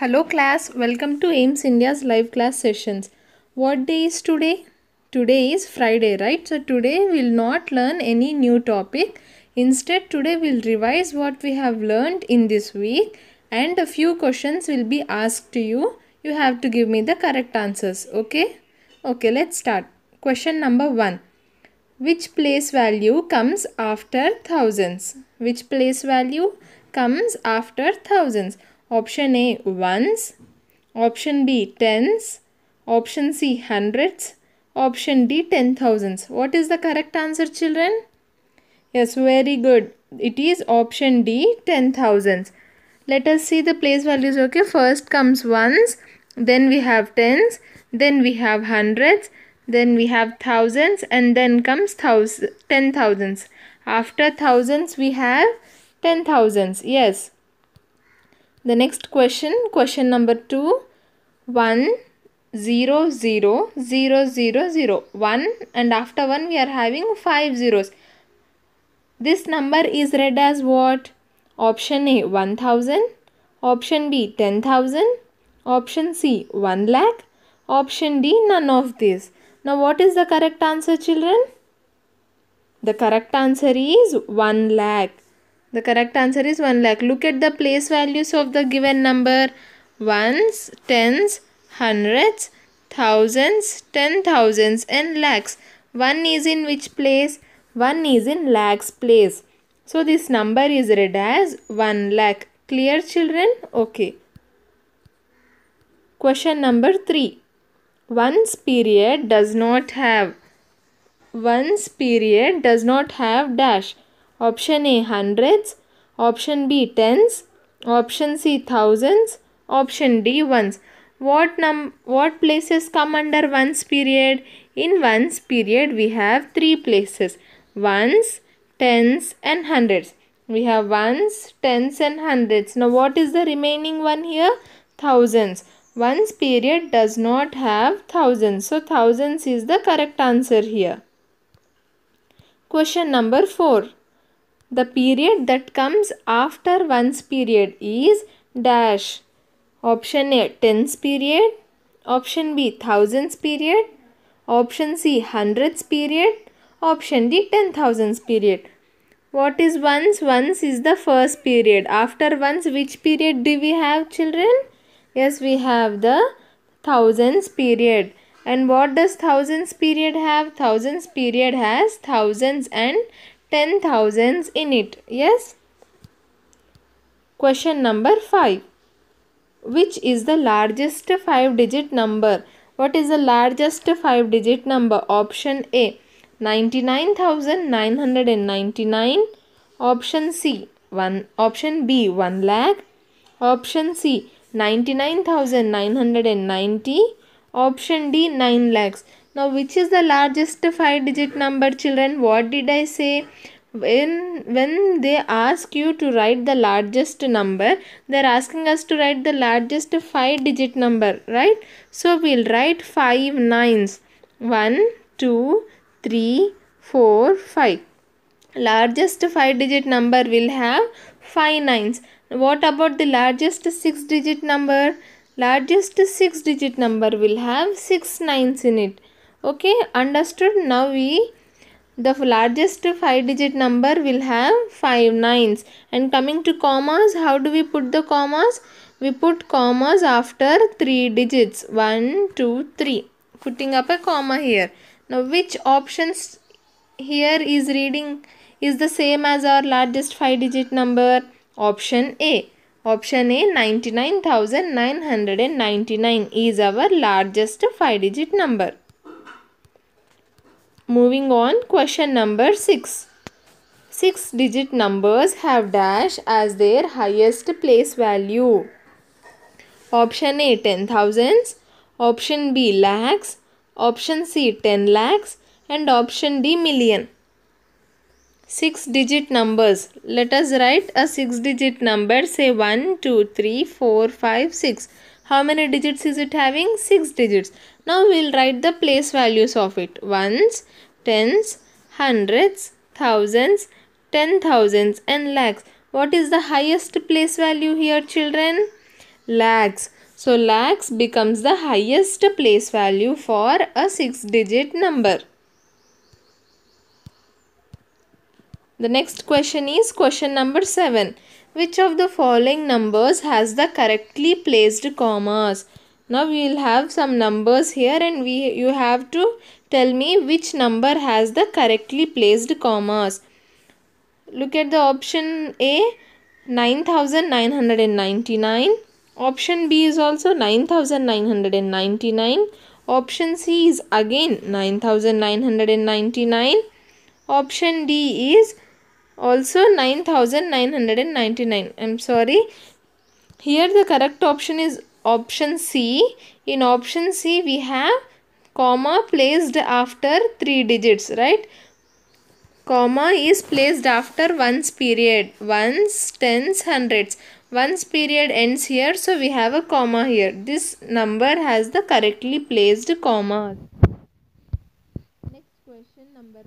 Hello class, welcome to AIMS India's live class sessions. What day is today? Today is Friday, right? So today we'll not learn any new topic. Instead, today we'll revise what we have learned in this week and a few questions will be asked to you. You have to give me the correct answers, okay? Okay, let's start. Question number 1. Which place value comes after thousands? Which place value comes after thousands? Option A ones, option B tens, option C hundreds, option D ten thousands. What is the correct answer children? Yes, very good. It is option D ten thousands. Let us see the place values. Okay, first comes ones, then we have tens, then we have hundreds, then we have thousands and then comes ten thousands. After thousands we have ten thousands. Yes. The next question, question number 2, 1, 0, 0, 0, 0, 0, 1 and after 1 we are having 5 zeros. This number is read as what? Option A 1000, option B 10,000, option C 1 lakh, option D none of these. Now what is the correct answer children? The correct answer is 1 lakh. The correct answer is 1 lakh. Look at the place values of the given number. Ones, tens, hundreds, thousands, ten thousands and lakhs. 1 is in which place? 1 is in lakhs place. So this number is read as 1 lakh. Clear children? Okay. Question number 3. One's period does not have. One's period does not have dash. Option A hundreds, option B tens, option C thousands, option D ones. What num what places come under ones period? In ones period we have three places. Ones, tens and hundreds. We have ones, tens and hundreds. Now what is the remaining one here? Thousands. Ones period does not have thousands. So thousands is the correct answer here. Question number 4. The period that comes after one's period is dash. Option A, tens period. Option B, thousands period. Option C, hundreds period. Option D, ten thousands period. What is once? Once is the first period. After once, which period do we have children? Yes, we have the thousands period. And what does thousands period have? Thousands period has thousands and ten thousands in it. Yes? Question number 5. Which is the largest 5 digit number? What is the largest 5 digit number? Option A 99,999. Option C 1 option B 1 lakh. Option C 99,990. Option D 9 lakhs. Now which is the largest 5 digit number children? What did I say? When, when they ask you to write the largest number, they are asking us to write the largest 5 digit number, right? So we'll write 5 nines. 1, 2, 3, 4, 5. Largest 5 digit number will have 5 nines. What about the largest 6 digit number? Largest 6 digit number will have 6 nines in it okay understood now we the largest five digit number will have five nines and coming to commas how do we put the commas we put commas after three digits one two three putting up a comma here now which options here is reading is the same as our largest five digit number option a option a 99999 is our largest five digit number Moving on, question number 6. Six digit numbers have dash as their highest place value. Option A 10 thousands, option B lakhs, option C 10 lakhs and option D million. Six digit numbers. Let us write a six digit number say 1, 2, 3, 4, 5, 6. How many digits is it having? 6 digits. Now we will write the place values of it. Ones, tens, hundreds, thousands, ten thousands and lakhs. What is the highest place value here children? Lakhs. So lakhs becomes the highest place value for a 6 digit number. The next question is question number 7. Which of the following numbers has the correctly placed commas? Now we will have some numbers here and we you have to tell me which number has the correctly placed commas. Look at the option A 9999. Option B is also 9999. Option C is again 9999. Option D is also 9999 i'm sorry here the correct option is option c in option c we have comma placed after three digits right comma is placed after ones period ones tens hundreds ones period ends here so we have a comma here this number has the correctly placed comma next question number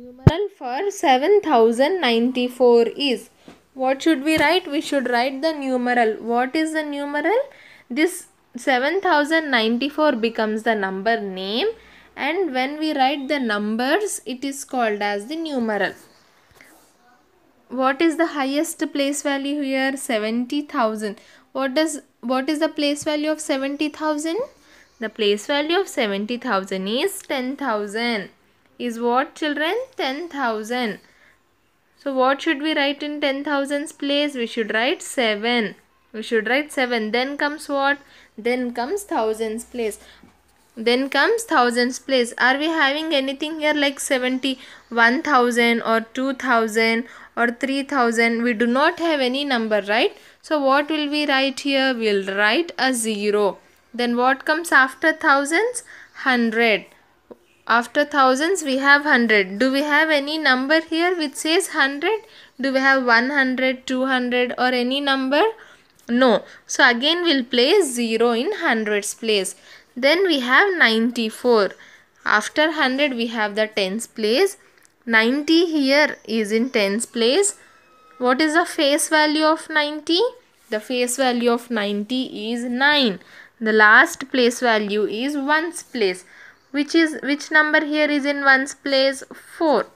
Numeral for 7094 is. What should we write? We should write the numeral. What is the numeral? This 7094 becomes the number name and when we write the numbers it is called as the numeral. What is the highest place value here? 70,000. What does what is the place value of 70,000? The place value of 70,000 is 10,000 is what children? 10,000. So what should we write in 10,000's place? We should write 7. We should write 7. Then comes what? Then comes thousands place. Then comes thousands place. Are we having anything here like 70, 1000 or 2000 or 3000? We do not have any number, right? So what will we write here? We will write a 0. Then what comes after thousands? 100. After thousands we have hundred. Do we have any number here which says hundred? Do we have 100, 200 or any number? No. So again we'll place 0 in hundreds place. Then we have 94. After 100 we have the tens place. 90 here is in tens place. What is the face value of 90? The face value of 90 is 9. The last place value is 1's place which is which number here is in ones place 4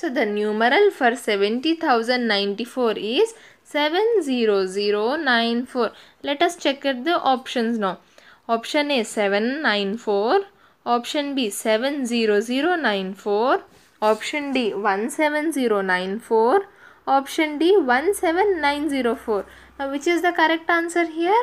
so the numeral for 70094 is 70094 let us check at the options now option a 794 option b 70094 option d 17094 option d 17904 now which is the correct answer here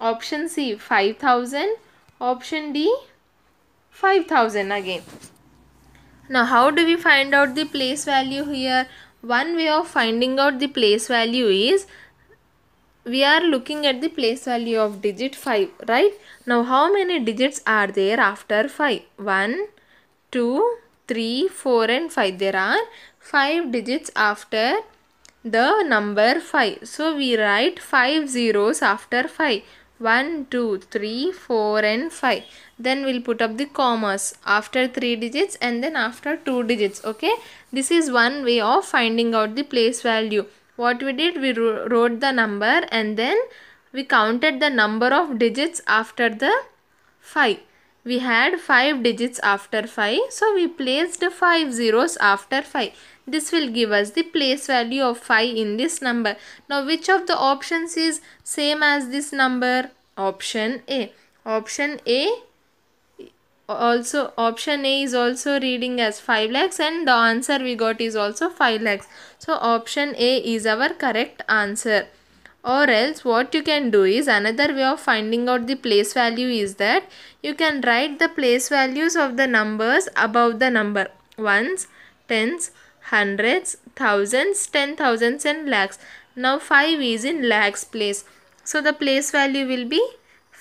Option C 5000. Option D 5000 again. Now how do we find out the place value here? One way of finding out the place value is we are looking at the place value of digit 5 right. Now how many digits are there after 5? 1, 2, 3, 4 and 5. There are 5 digits after the number 5. So we write 5 zeros after 5. 1, 2, 3, 4 and 5. Then we'll put up the commas after 3 digits and then after 2 digits. Okay. This is one way of finding out the place value. What we did, we wrote the number and then we counted the number of digits after the 5. We had 5 digits after 5. So we placed 5 zeros after 5. This will give us the place value of 5 in this number. Now which of the options is same as this number? Option A. Option A also option A is also reading as 5 lakhs and the answer we got is also 5 lakhs. So option A is our correct answer. Or else what you can do is another way of finding out the place value is that you can write the place values of the numbers above the number. Ones, tens, hundreds, thousands, ten thousands and lakhs. Now 5 is in lakhs place. So the place value will be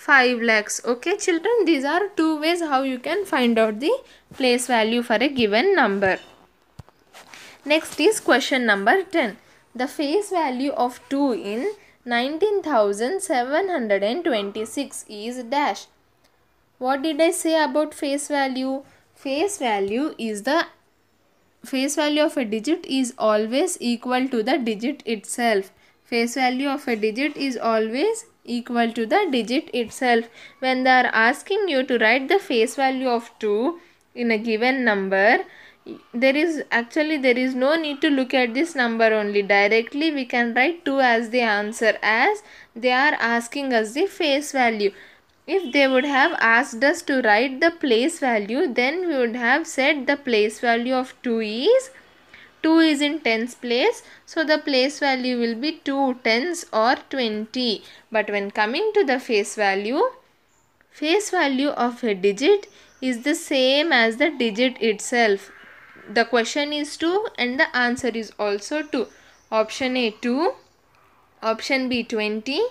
5 lakhs. Okay children these are two ways how you can find out the place value for a given number. Next is question number 10. The face value of 2 in 19,726 is dash. What did I say about face value? Face value is the face value of a digit is always equal to the digit itself. Face value of a digit is always equal to the digit itself. When they are asking you to write the face value of 2 in a given number, there is actually there is no need to look at this number only directly we can write 2 as the answer as they are asking us the face value if they would have asked us to write the place value then we would have said the place value of 2 is 2 is in tens place so the place value will be 2 tens or 20 but when coming to the face value face value of a digit is the same as the digit itself the question is 2 and the answer is also 2 option a 2 option b 20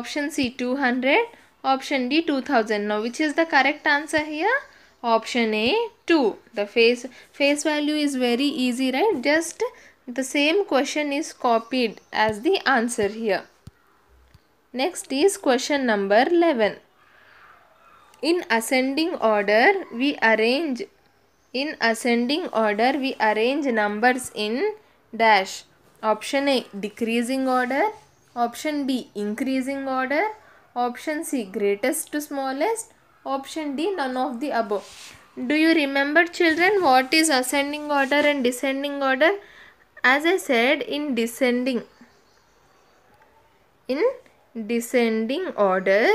option c 200 Option D 2000. Now which is the correct answer here? Option A 2. The face, face value is very easy right? Just the same question is copied as the answer here. Next is question number 11. In ascending order we arrange in ascending order we arrange numbers in dash. Option A decreasing order. Option B increasing order Option C greatest to smallest. Option D none of the above. Do you remember children what is ascending order and descending order? As I said in descending. In descending order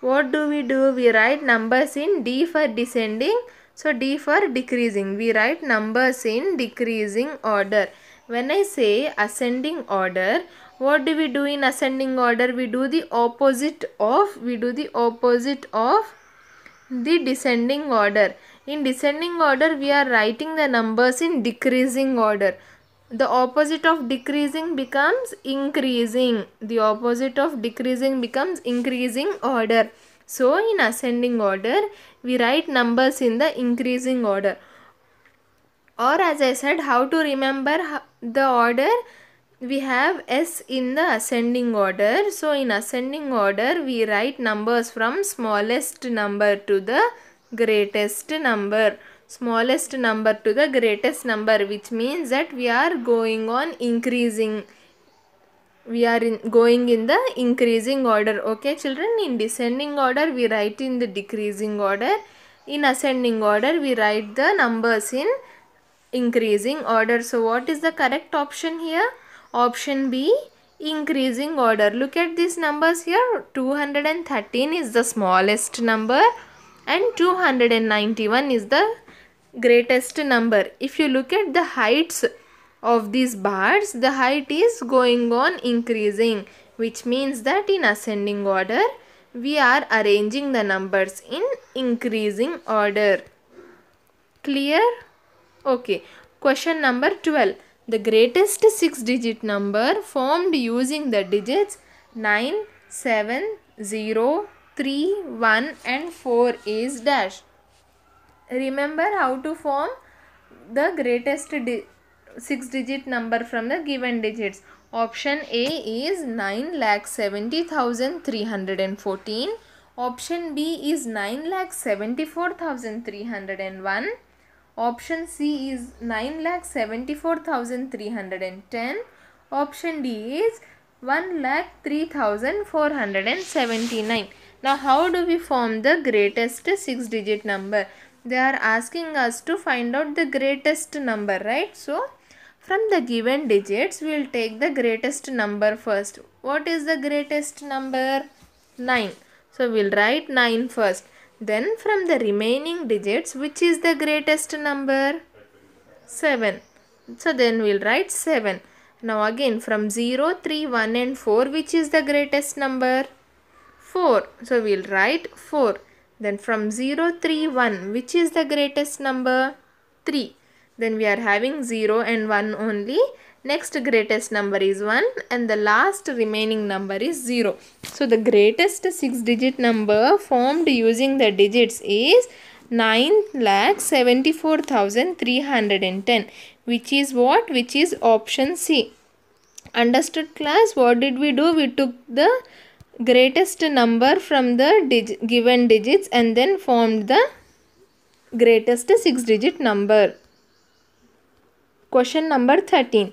what do we do we write numbers in d for descending so d for decreasing we write numbers in decreasing order when i say ascending order what do we do in ascending order we do the opposite of we do the opposite of the descending order in descending order we are writing the numbers in decreasing order the opposite of decreasing becomes increasing the opposite of decreasing becomes increasing order so in ascending order we write numbers in the increasing order or as i said how to remember the order we have S in the ascending order. So in ascending order we write numbers from smallest number to the greatest number. Smallest number to the greatest number which means that we are going on increasing we are in going in the increasing order okay children in descending order we write in the decreasing order in ascending order we write the numbers in increasing order so what is the correct option here Option B increasing order. Look at these numbers here. 213 is the smallest number and 291 is the greatest number. If you look at the heights of these bars, the height is going on increasing which means that in ascending order we are arranging the numbers in increasing order. Clear? Okay. Question number 12. The greatest six digit number formed using the digits 9, 7, 0, 3, 1 and 4 is dash. Remember how to form the greatest di 6 digit number from the given digits. Option A is 9 lakh 70,314. Option B is 9 lakh 74,301. Option C is 9,74,310. Option D is 1,03,479. Now how do we form the greatest 6 digit number? They are asking us to find out the greatest number right? So from the given digits we will take the greatest number first. What is the greatest number? 9. So we will write 9 first. Then from the remaining digits, which is the greatest number? 7. So then we'll write 7. Now again from 0, 3, 1 and 4, which is the greatest number? 4. So we'll write 4. Then from 0, 3, 1, which is the greatest number? 3. Then we are having 0 and 1 only. Next greatest number is 1 and the last remaining number is 0. So the greatest 6 digit number formed using the digits is 9,74,310 which is what? Which is option C. Understood class? What did we do? We took the greatest number from the dig given digits and then formed the greatest 6 digit number. Question number 13.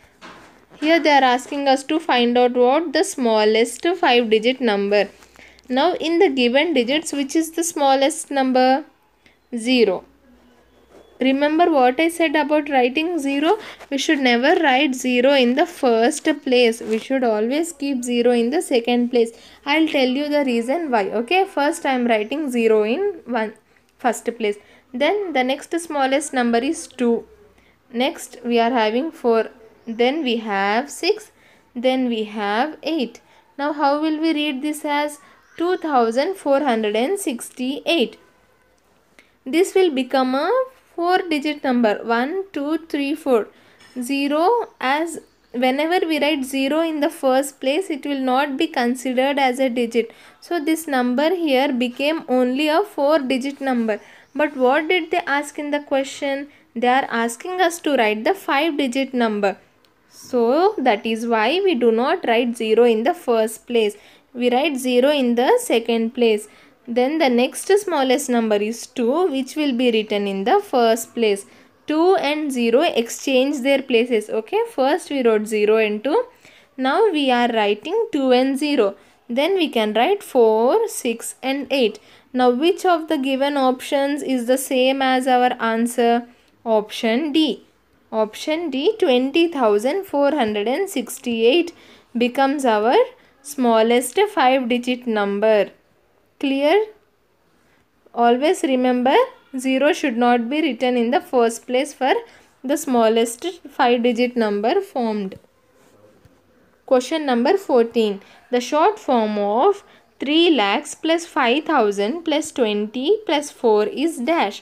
Here they are asking us to find out what the smallest 5 digit number. Now in the given digits which is the smallest number? 0. Remember what I said about writing 0? We should never write 0 in the first place. We should always keep 0 in the second place. I'll tell you the reason why. Okay, first I am writing 0 in one first place. Then the next smallest number is 2. Next we are having 4 then we have 6. Then we have 8. Now how will we read this as 2468. This will become a 4 digit number 1, 2, 3, 4. 0 as whenever we write 0 in the first place it will not be considered as a digit. So this number here became only a 4 digit number. But what did they ask in the question? They are asking us to write the 5 digit number. So that is why we do not write 0 in the first place. We write 0 in the second place. Then the next smallest number is 2 which will be written in the first place. 2 and 0 exchange their places. Okay. First we wrote 0 and 2. Now we are writing 2 and 0. Then we can write 4, 6 and 8. Now which of the given options is the same as our answer? Option D. Option D 20,468 becomes our smallest 5 digit number. Clear? Always remember 0 should not be written in the first place for the smallest 5 digit number formed. Question number 14. The short form of 3 lakhs plus 5000 plus 20 plus 4 is dash.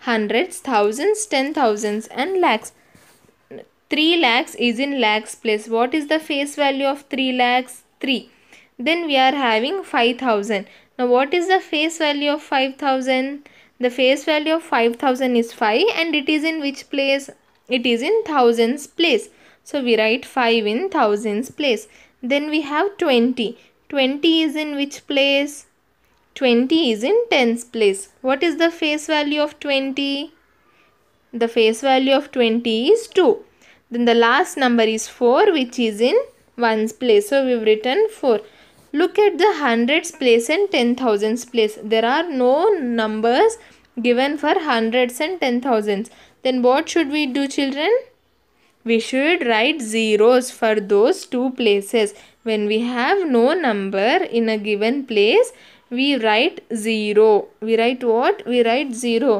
hundreds, thousands, ten thousands and lakhs. 3 lakhs is in lakhs place. What is the face value of 3 lakhs? 3. Then we are having 5000. Now what is the face value of 5000? The face value of 5000 is 5 and it is in which place? It is in thousands place. So we write 5 in thousands place. Then we have 20. 20 is in which place? 20 is in tens place. What is the face value of 20? The face value of 20 is 2. Then the last number is 4 which is in 1's place. So we've written 4. Look at the hundreds place and ten thousands place. There are no numbers given for hundreds and ten thousands. Then what should we do children? We should write zeros for those two places. When we have no number in a given place, we write 0. We write what? We write 0.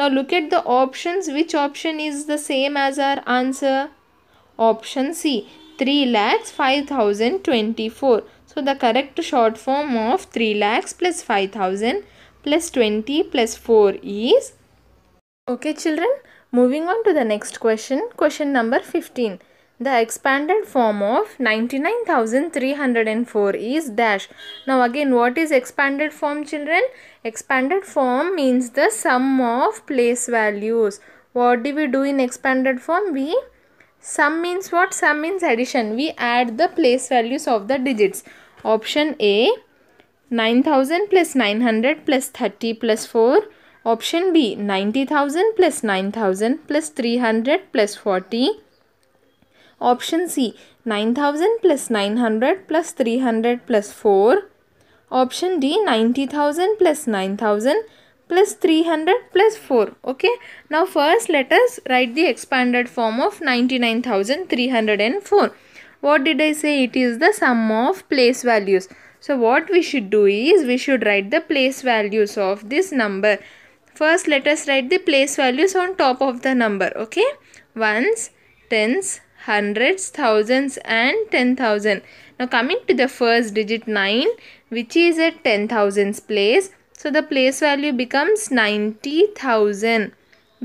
Now look at the options. Which option is the same as our answer? Option C. 3 lakhs 5024. So the correct short form of 3 lakhs plus 5000 plus 20 plus 4 is. Okay children, moving on to the next question. Question number 15. The expanded form of 99,304 is dash. Now again what is expanded form children? Expanded form means the sum of place values. What do we do in expanded form? We sum means what? Sum means addition. We add the place values of the digits. Option A 9000 plus 900 plus 30 plus 4. Option B 90,000 plus 9000 plus 300 plus 40. Option C 9000 plus 900 plus 300 plus 4. Option D 90,000 plus 9000 plus 300 plus 4 okay now first let us write the expanded form of 99304 what did i say it is the sum of place values so what we should do is we should write the place values of this number first let us write the place values on top of the number okay ones tens hundreds, thousands and ten thousand. Now coming to the first digit 9 which is at ten thousands place. So the place value becomes 90,000.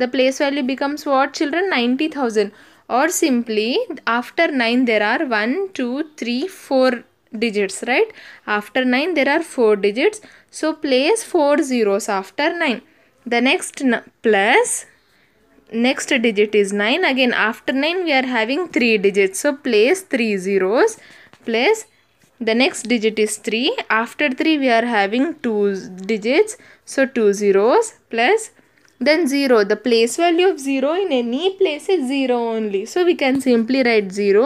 The place value becomes what children? 90,000 or simply after 9 there are 1, 2, 3, 4 digits right. After 9 there are 4 digits. So place 4 zeros after 9. The next plus next digit is 9 again after 9 we are having 3 digits so place 3 zeros place the next digit is 3 after 3 we are having 2 digits so 2 zeros plus then 0 the place value of 0 in any place is 0 only so we can simply write 0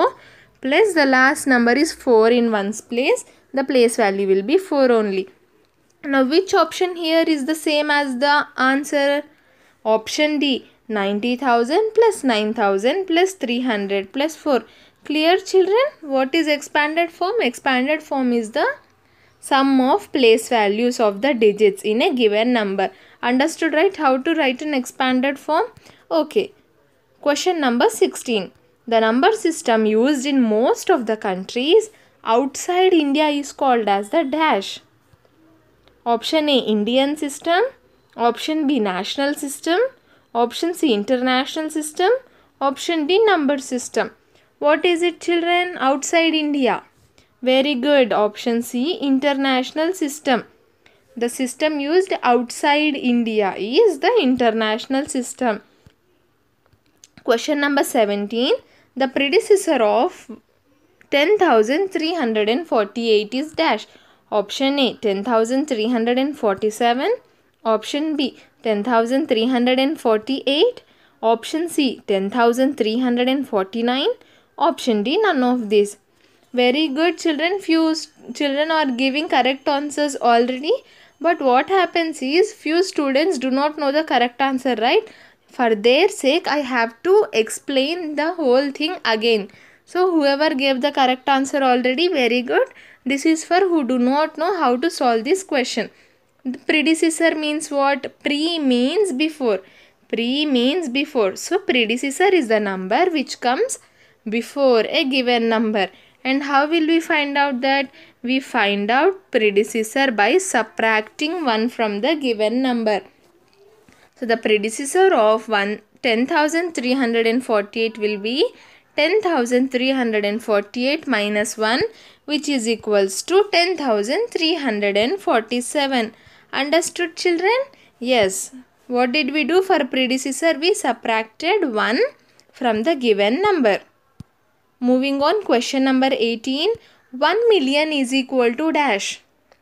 plus the last number is 4 in one's place the place value will be 4 only now which option here is the same as the answer option D 90,000 plus 9,000 plus 300 plus 4. Clear children? What is expanded form? Expanded form is the sum of place values of the digits in a given number. Understood right? How to write an expanded form? Okay. Question number 16. The number system used in most of the countries outside India is called as the dash. Option A Indian system. Option B national system. Option C international system. Option D number system. What is it children outside India? Very good. Option C international system. The system used outside India is the international system. Question number 17. The predecessor of 10,348 is dash. Option A 10,347. Option B 10348 option C 10349 option D none of these very good children few children are giving correct answers already but what happens is few students do not know the correct answer right for their sake I have to explain the whole thing again so whoever gave the correct answer already very good this is for who do not know how to solve this question the predecessor means what? Pre means before. Pre means before. So predecessor is the number which comes before a given number. And how will we find out that? We find out predecessor by subtracting 1 from the given number. So the predecessor of 10,348 will be 10,348 minus 1 which is equals to 10,347. Understood children? Yes. What did we do for predecessor? We subtracted 1 from the given number. Moving on question number 18. 1 million is equal to dash.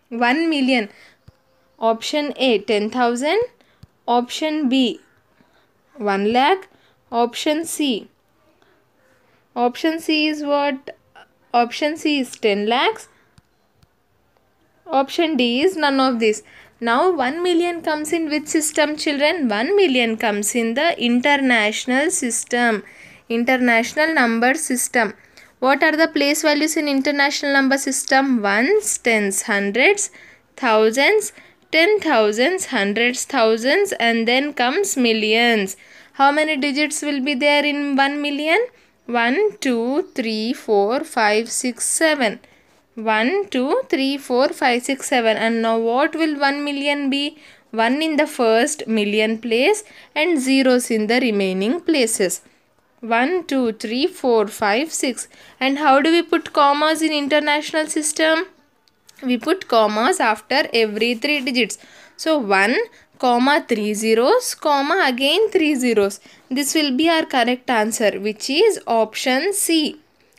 1 million. Option A 10,000. Option B 1 lakh. Option C. Option C is what? Option C is 10 lakhs. Option D is none of these. Now 1 million comes in which system children? 1 million comes in the international system. International number system. What are the place values in international number system? Ones, tens, hundreds, thousands, ten thousands, hundreds, thousands and then comes millions. How many digits will be there in 1 million? 1, 2, 3, 4, 5, 6, 7. 1, 2, 3, 4, 5, 6, 7. And now what will 1 million be? 1 in the first million place and zeros in the remaining places. 1, 2, 3, 4, 5, 6. And how do we put commas in international system? We put commas after every 3 digits. So 1, comma 3 zeros, comma again 3 zeros. This will be our correct answer which is option C.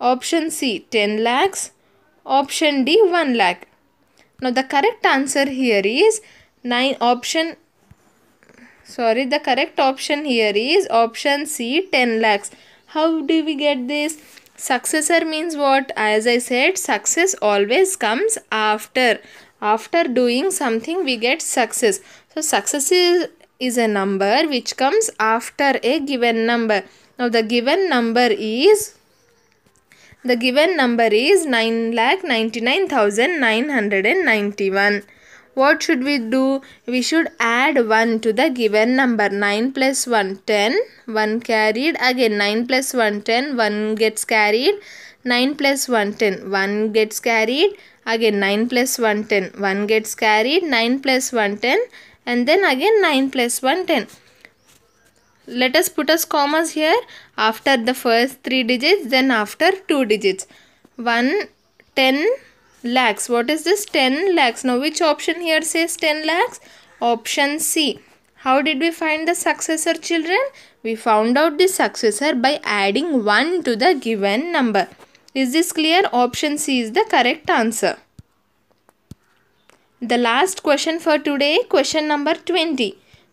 Option C 10 lakhs. Option D 1 lakh. Now the correct answer here is 9 option sorry the correct option here is option C 10 lakhs. How do we get this? Successor means what? As I said success always comes after. After doing something we get success. So success is, is a number which comes after a given number. Now the given number is the given number is 9,99,991. What should we do? We should add 1 to the given number. 9 plus 1, 10. 1 carried. Again, 9 plus 1, 10. 1 gets carried. 9 plus 1, 10. 1 gets carried. Again, 9 plus 1, 10. 1 gets carried. 9 plus 1, 10. And then again, 9 plus 1, 10 let us put as commas here after the first three digits then after two digits 1 10 lakhs what is this 10 lakhs now which option here says 10 lakhs option c how did we find the successor children we found out the successor by adding 1 to the given number is this clear option c is the correct answer the last question for today question number 20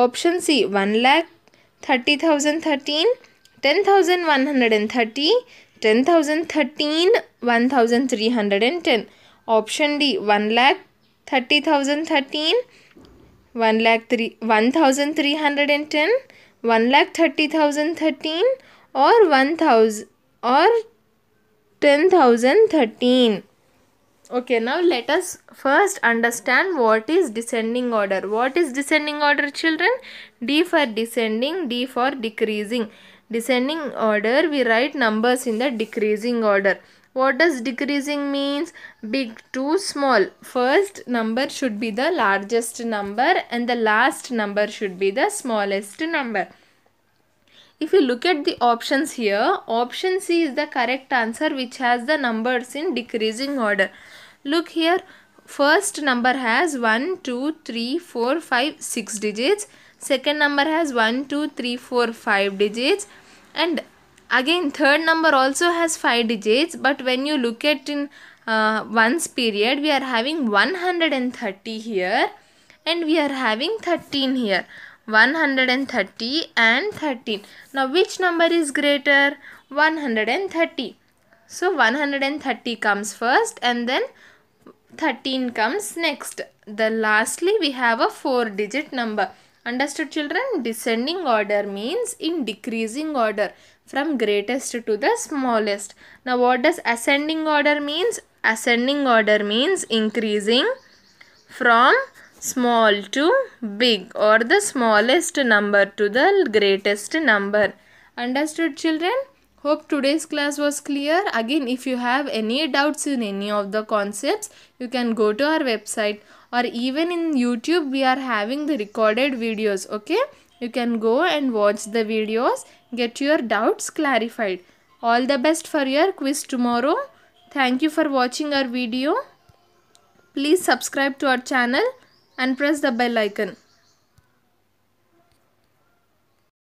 option C one lakh thirty thousand thirteen ten thousand one hundred and thirty ten thousand thirteen one thousand three hundred and ten option D one lakh thirty thousand thirteen one lakh three one thousand three hundred and ten one lakh thirty thousand thirteen और one thousand और ten thousand thirteen okay now let us first understand what is descending order what is descending order children d for descending d for decreasing descending order we write numbers in the decreasing order what does decreasing means big to small first number should be the largest number and the last number should be the smallest number if you look at the options here option c is the correct answer which has the numbers in decreasing order Look here first number has 1 2 3 4 5 6 digits second number has 1 2 3 4 5 digits and again third number also has 5 digits but when you look at in uh, ones period we are having 130 here and we are having 13 here 130 and 13 now which number is greater 130 so 130 comes first and then 13 comes next. The lastly we have a 4 digit number. Understood children? Descending order means in decreasing order from greatest to the smallest. Now what does ascending order means? Ascending order means increasing from small to big or the smallest number to the greatest number. Understood children? Hope today's class was clear. Again, if you have any doubts in any of the concepts, you can go to our website or even in YouTube, we are having the recorded videos, okay? You can go and watch the videos, get your doubts clarified. All the best for your quiz tomorrow. Thank you for watching our video. Please subscribe to our channel and press the bell icon.